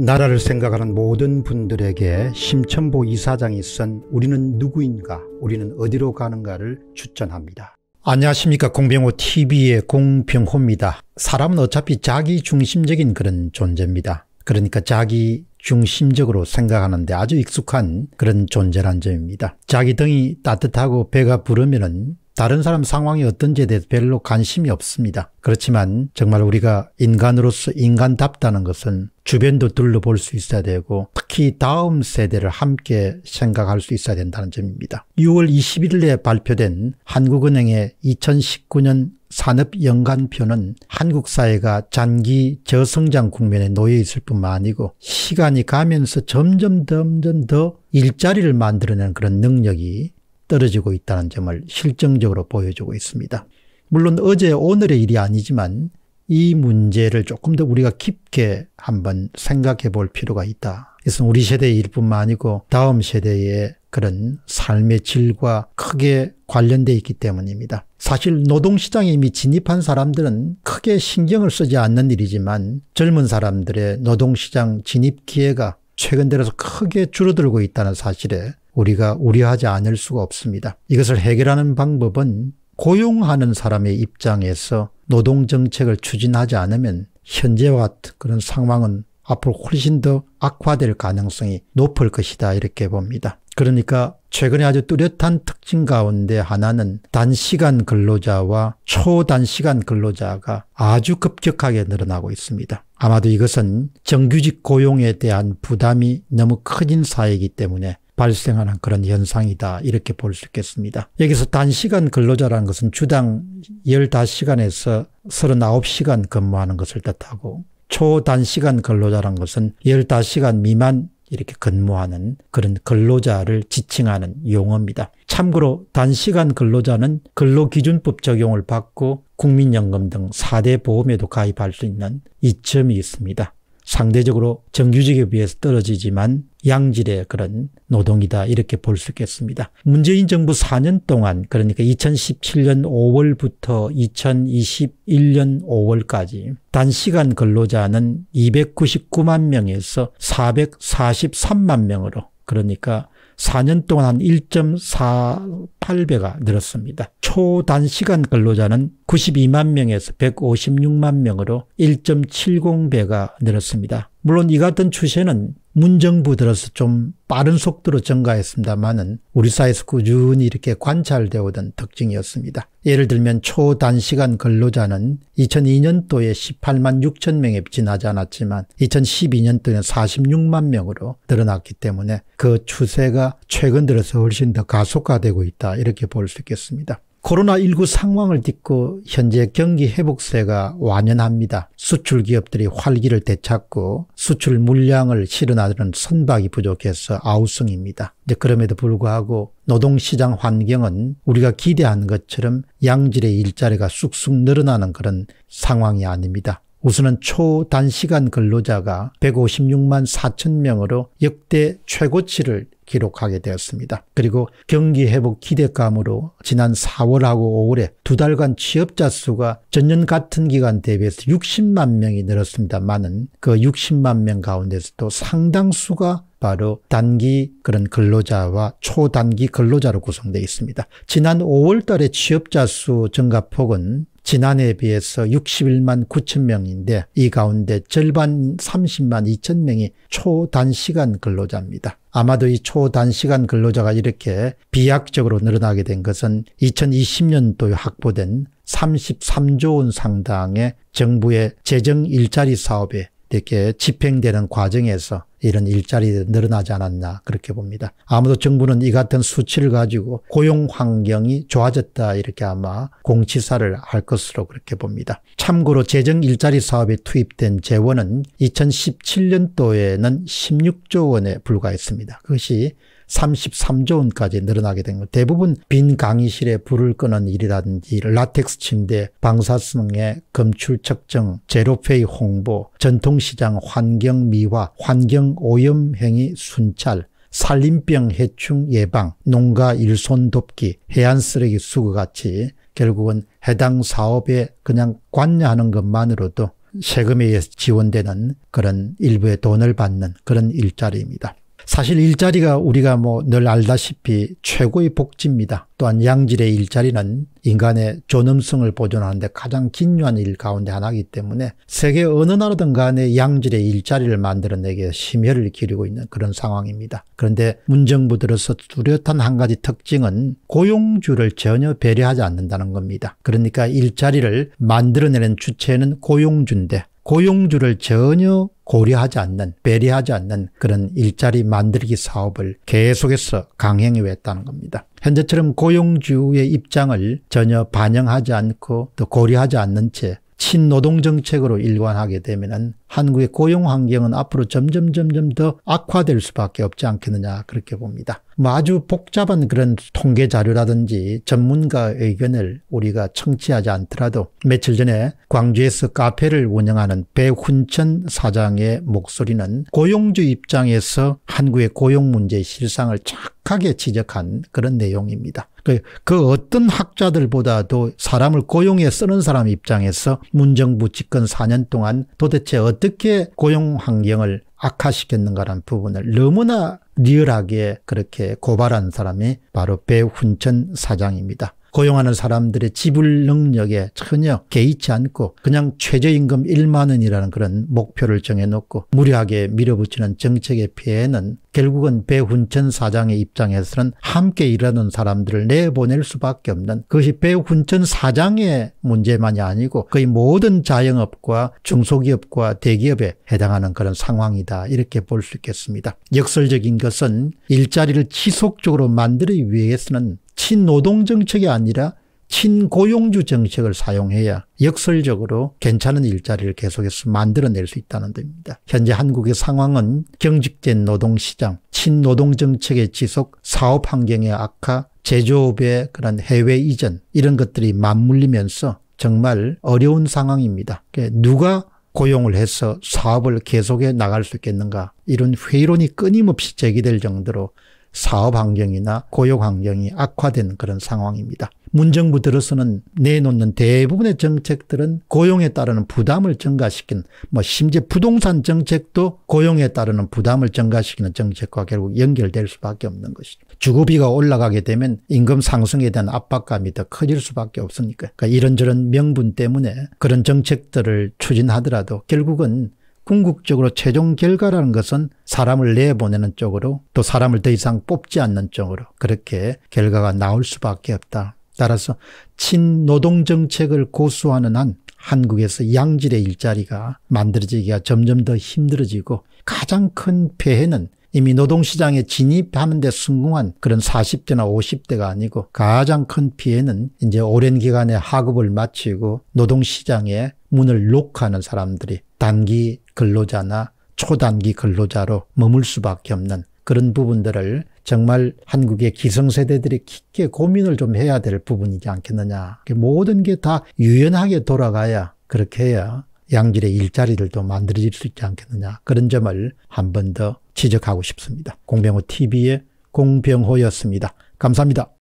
나라를 생각하는 모든 분들에게 심천보 이사장이 쓴 우리는 누구인가 우리는 어디로 가는가를 추천합니다. 안녕하십니까 공병호TV의 공병호입니다. 사람은 어차피 자기 중심적인 그런 존재입니다. 그러니까 자기 중심적으로 생각하는데 아주 익숙한 그런 존재란 점입니다. 자기 등이 따뜻하고 배가 부르면은 다른 사람 상황이 어떤지에 대해서 별로 관심이 없습니다. 그렇지만 정말 우리가 인간으로서 인간답다는 것은 주변도 둘러볼 수 있어야 되고 특히 다음 세대를 함께 생각할 수 있어야 된다는 점입니다. 6월 21일에 발표된 한국은행의 2019년 산업연간표는 한국 사회가 장기 저성장 국면에 놓여 있을 뿐만 아니고 시간이 가면서 점점 점점 더 일자리를 만들어내는 그런 능력이 떨어지고 있다는 점을 실증적으로 보여주고 있습니다. 물론 어제 오늘의 일이 아니지만 이 문제를 조금 더 우리가 깊게 한번 생각해 볼 필요가 있다. 그래서 우리 세대의 일뿐만 아니고 다음 세대의 그런 삶의 질과 크게 관련돼 있기 때문입니다. 사실 노동시장에 이미 진입한 사람들은 크게 신경을 쓰지 않는 일이지만 젊은 사람들의 노동시장 진입 기회가 최근 들어서 크게 줄어들고 있다는 사실에 우리가 우려하지 않을 수가 없습니다. 이것을 해결하는 방법은 고용하는 사람의 입장에서 노동정책을 추진하지 않으면 현재와 같은 그런 상황은 앞으로 훨씬 더 악화될 가능성이 높을 것이다 이렇게 봅니다. 그러니까 최근에 아주 뚜렷한 특징 가운데 하나는 단시간 근로자와 초단시간 근로자가 아주 급격하게 늘어나고 있습니다. 아마도 이것은 정규직 고용에 대한 부담이 너무 커진 사회이기 때문에 발생하는 그런 현상이다 이렇게 볼 수 있겠습니다. 여기서 단시간 근로자라는 것은 주당 15시간에서 39시간 근무하는 것을 뜻하고 초단시간 근로자라는 것은 15시간 미만 이렇게 근무하는 그런 근로자를 지칭하는 용어입니다. 참고로 단시간 근로자는 근로기준법 적용을 받고 국민연금 등 4대 보험에도 가입할 수 있는 이점이 있습니다. 상대적으로 정규직에 비해서 떨어지지만 양질의 그런 노동이다 이렇게 볼 수 있겠습니다. 문재인 정부 4년 동안 그러니까 2017년 5월부터 2021년 5월까지 단시간 근로자는 299만 명에서 443만 명으로 그러니까 4년 동안 한 1.48배가 늘었습니다. 초단시간 근로자는 92만 명에서 156만 명으로 1.70배가 늘었습니다. 물론 이 같은 추세는 문정부 들어서 좀 빠른 속도로 증가했습니다만은 우리 사회에서 꾸준히 이렇게 관찰되어 오던 특징이었습니다. 예를 들면 초단시간 근로자는 2002년도에 18만 6천 명에 지나지 않았지만 2012년도에는 46만 명으로 늘어났기 때문에 그 추세가 최근 들어서 훨씬 더 가속화되고 있다 이렇게 볼 수 있겠습니다. 코로나19 상황을 딛고 현재 경기 회복세가 완연합니다. 수출 기업들이 활기를 되찾고 수출 물량을 실현하는 선박이 부족해서 아우성입니다. 그럼에도 불구하고 노동시장 환경은 우리가 기대한 것처럼 양질의 일자리가 쑥쑥 늘어나는 그런 상황이 아닙니다. 우선은 초단시간 근로자가 156만 4천 명으로 역대 최고치를 기록하게 되었습니다. 그리고 경기 회복 기대감으로 지난 4월하고 5월에 두 달간 취업자 수가 전년 같은 기간 대비해서 60만 명이 늘었습니다만은 그 60만 명 가운데서도 상당수가 바로 단기 그런 근로자와 초단기 근로자로 구성되어 있습니다. 지난 5월 달에 취업자 수 증가폭은 지난해에 비해서 61만 9천 명인데 이 가운데 절반 30만 2천 명이 초단시간 근로자입니다. 아마도 이 초단시간 근로자가 이렇게 비약적으로 늘어나게 된 것은 2020년도에 확보된 33조 원 상당의 정부의 재정 일자리 사업에 이렇게 집행되는 과정에서 이런 일자리 늘어나지 않았나 그렇게 봅니다. 아무도 정부는 이 같은 수치를 가지고 고용 환경이 좋아졌다 이렇게 아마 공치사를 할 것으로 그렇게 봅니다. 참고로 재정 일자리 사업에 투입된 재원은 2017년도에는 16조 원에 불과했습니다. 그것이 33조 원까지 늘어나게 된 것. 대부분 빈 강의실에 불을 끄는 일이라든지 라텍스 침대, 방사성의 검출 측정, 제로페이 홍보, 전통시장 환경 미화, 환경 질병 오염 행위 순찰, 산림병 해충 예방, 농가 일손 돕기, 해안 쓰레기 수거 같이 결국은 해당 사업에 그냥 관여하는 것만으로도 세금에 의해서 지원되는 그런 일부의 돈을 받는 그런 일자리입니다. 사실 일자리가 우리가 뭐 늘 알다시피 최고의 복지입니다. 또한 양질의 일자리는 인간의 존엄성을 보존하는데 가장 긴요한 일 가운데 하나이기 때문에 세계 어느 나라든 간에 양질의 일자리를 만들어내기에 심혈을 기리고 있는 그런 상황입니다. 그런데 문정부 들어서 뚜렷한 한 가지 특징은 고용주를 전혀 배려하지 않는다는 겁니다. 그러니까 일자리를 만들어내는 주체는 고용주인데 고용주를 전혀 고려하지 않는 배려하지 않는 그런 일자리 만들기 사업을 계속해서 강행해 왔다는 겁니다. 현재처럼 고용주의 입장을 전혀 반영하지 않고 또 고려하지 않는 채 친노동 정책으로 일관하게 되면 한국의 고용 환경은 앞으로 점점 점점 더 악화될 수밖에 없지 않겠느냐 그렇게 봅니다. 뭐 아주 복잡한 그런 통계 자료라든지 전문가 의견을 우리가 청취하지 않더라도 며칠 전에 광주에서 카페를 운영하는 배훈천 사장의 목소리는 고용주 입장에서 한국의 고용 문제 실상을 착하게 지적한 그런 내용입니다. 그, 그 어떤 학자들보다도 사람을 고용에 쓰는 사람 입장에서 문정부 집권 4년 동안 도대체 어떤 어떻게 고용 환경을 악화시켰는가라는 부분을 너무나 리얼하게 그렇게 고발한 사람이 바로 배훈천 사장입니다. 고용하는 사람들의 지불 능력에 전혀 개의치 않고 그냥 최저임금 1만 원이라는 그런 목표를 정해놓고 무리하게 밀어붙이는 정책의 피해는 결국은 배훈천 사장의 입장에서는 함께 일하는 사람들을 내보낼 수밖에 없는 그것이 배훈천 사장의 문제만이 아니고 거의 모든 자영업과 중소기업과 대기업에 해당하는 그런 상황이다 이렇게 볼 수 있겠습니다. 역설적인 것은 일자리를 지속적으로 만들기 위해서는 친노동 정책이 아니라 친고용주 정책을 사용해야 역설적으로 괜찮은 일자리를 계속해서 만들어낼 수 있다는 입니다 현재 한국의 상황은 경직된 노동시장, 친노동 정책의 지속, 사업 환경의 악화, 제조업의 그런 해외 이전 이런 것들이 맞물리면서 정말 어려운 상황입니다. 누가 고용을 해서 사업을 계속해 나갈 수 있겠는가 이런 회의론이 끊임없이 제기될 정도로 사업 환경이나 고용 환경이 악화된 그런 상황입니다. 문정부 들어서는 내놓는 대부분의 정책들은 고용에 따르는 부담을 증가시킨 뭐 심지어 부동산 정책도 고용에 따르는 부담을 증가시키는 정책과 결국 연결될 수밖에 없는 것이죠. 주거비가 올라가게 되면 임금 상승에 대한 압박감이 더 커질 수밖에 없으니까 그러니까 이런저런 명분 때문에 그런 정책들을 추진하더라도 결국은 궁극적으로 최종 결과라는 것은 사람을 내보내는 쪽으로 또 사람을 더 이상 뽑지 않는 쪽으로 그렇게 결과가 나올 수밖에 없다. 따라서 친노동 정책을 고수하는 한 한국에서 양질의 일자리가 만들어지기가 점점 더 힘들어지고 가장 큰 폐해는 이미 노동시장에 진입하는 데 성공한 그런 40대나 50대가 아니고 가장 큰 피해는 이제 오랜 기간의 학업을 마치고 노동시장에 문을 녹화하는 사람들이 단기 근로자나 초단기 근로자로 머물 수밖에 없는 그런 부분들을 정말 한국의 기성세대들이 깊게 고민을 좀 해야 될 부분이지 않겠느냐. 모든 게 다 유연하게 돌아가야 그렇게 해야 양질의 일자리를 또 만들어질 수 있지 않겠느냐. 그런 점을 한 번 더 지적하고 싶습니다. 공병호 TV의 공병호였습니다. 감사합니다.